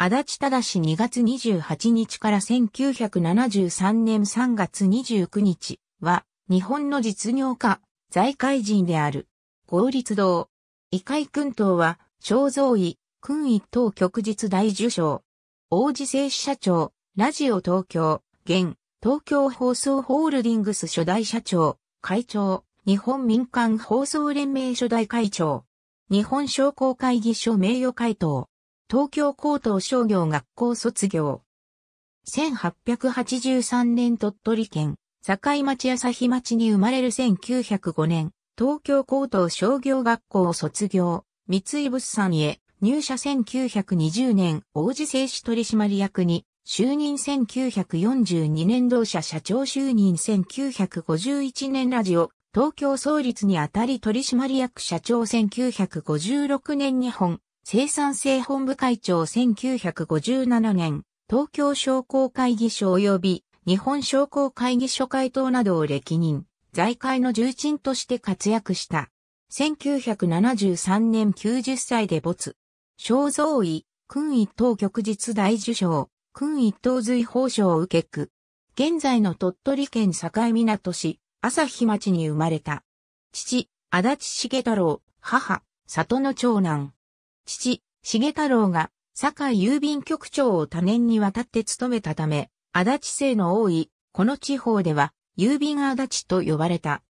足立正2月28日から1973年3月29日は、日本の実業家、財界人である。合立堂。異界君等は、肖像医、君一等局日大受賞。王子製紙社長、ラジオ東京、現、東京放送ホールディングス初代社長、会長、日本民間放送連盟初代会長、日本商工会議所名誉会頭。東京高等商業学校卒業。1883年鳥取県、境町朝日町に生まれる1905年、東京高等商業学校を卒業、三井物産へ入社1920年王子製紙取締役に就任1942年同社社長就任1951年ラジオ東京創立にあたり取締役社長1956年日本生産性本部会長1957年、東京商工会議所及び日本商工会議所会頭などを歴任、財界の重鎮として活躍した。1973年90歳で没。肖像位、君一等旭日大受賞、君一等随法賞を受けく。現在の鳥取県境港市、朝日町に生まれた。父、足立茂太郎、母、里の長男。父、重太郎が、堺郵便局長を多年にわたって務めたため、足立性の多い、この地方では、郵便足立と呼ばれた。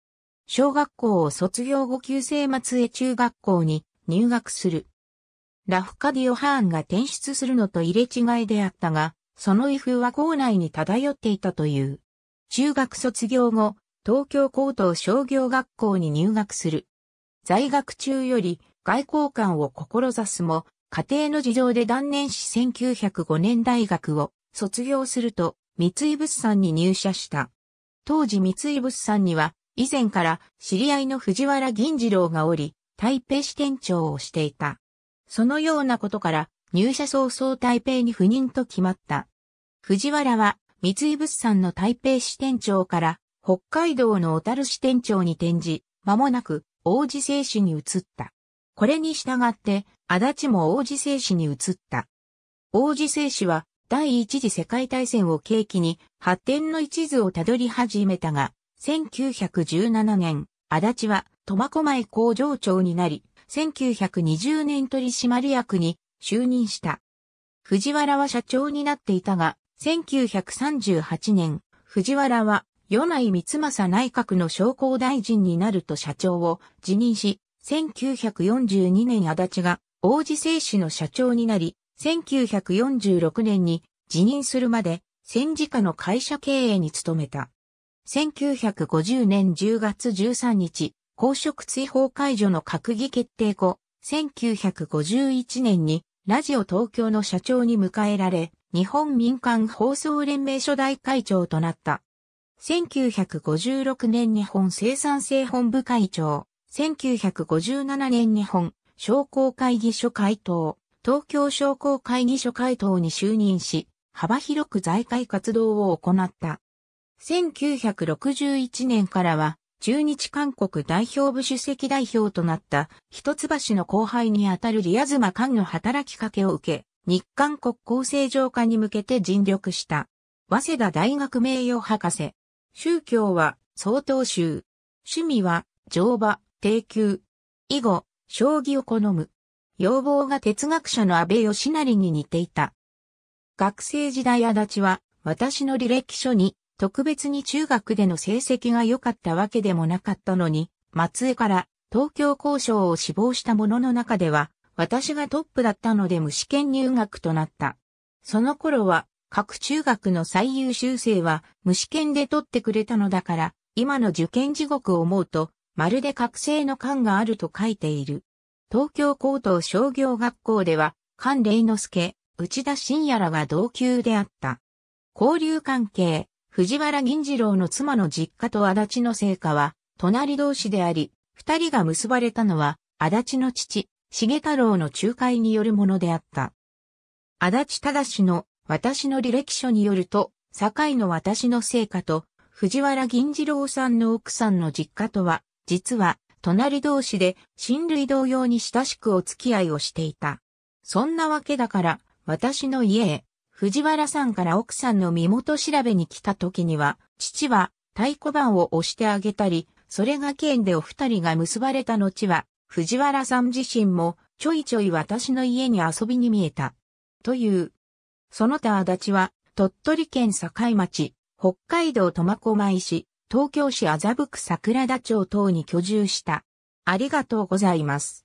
小学校を卒業後旧生松江中学校に入学する。ラフカディオ・ハーンが転出するのと入れ違いであったが、その威風は校内に漂っていたという。中学卒業後、東京高等商業学校に入学する。在学中より外交官を志すも、家庭の事情で断念し1905年大学を卒業すると、三井物産に入社した。当時三井物産には、以前から知り合いの藤原銀次郎がおり、台北支店長をしていた。そのようなことから、入社早々台北に赴任と決まった。藤原は、三井物産の台北支店長から、北海道の小樽支店長に転じ、間もなく、王子製紙に移った。これに従って、足立も王子製紙に移った。王子製紙は、第一次世界大戦を契機に、発展の一途をたどり始めたが、1917年、足立は、苫小牧工場長になり、1920年取締役に就任した。藤原は社長になっていたが、1938年、藤原は、米内光政内閣の商工大臣になると社長を辞任し、1942年足立が王子製紙の社長になり、1946年に辞任するまで戦時下の会社経営に努めた。1950年10月13日、公職追放解除の閣議決定後、1951年にラジオ東京の社長に迎えられ、日本民間放送連盟初代会長となった。1956年日本生産性本部会長、1957年日本商工会議所会頭、東京商工会議所会頭に就任し、幅広く財界活動を行った。1961年からは、中日韓国代表部主席代表となった一橋の後輩にあたるリアズマ官の働きかけを受け、日韓国交正常化に向けて尽力した。早稲田大学名誉博士。宗教は、総統宗。趣味は、乗馬、低級。以後、将棋を好む。要望が哲学者の安倍義成に似ていた。学生時代足立は、私の履歴書に、特別に中学での成績が良かったわけでもなかったのに、松江から東京交渉を志望した者の中では、私がトップだったので無試験入学となった。その頃は、各中学の最優秀生は無試験で取ってくれたのだから、今の受験地獄を思うと、まるで覚醒の感があると書いている。東京高等商業学校では、関礼之助、内田信也らが同級であった。交流関係、藤原銀次郎の妻の実家と足立の成果は、隣同士であり、二人が結ばれたのは、足立の父、重太郎の仲介によるものであった。足立正の私の履歴書によると、堺の私の成果と、藤原銀次郎さんの奥さんの実家とは、実は、隣同士で親類同様に親しくお付き合いをしていた。そんなわけだから、私の家へ、藤原さんから奥さんの身元調べに来た時には、父は太鼓判を押してあげたり、それが剣でお二人が結ばれた後は、藤原さん自身もちょいちょい私の家に遊びに見えた。という。その他だちは、鳥取県境町、北海道苫小牧市、東京市麻布区桜田町等に居住した。ありがとうございます。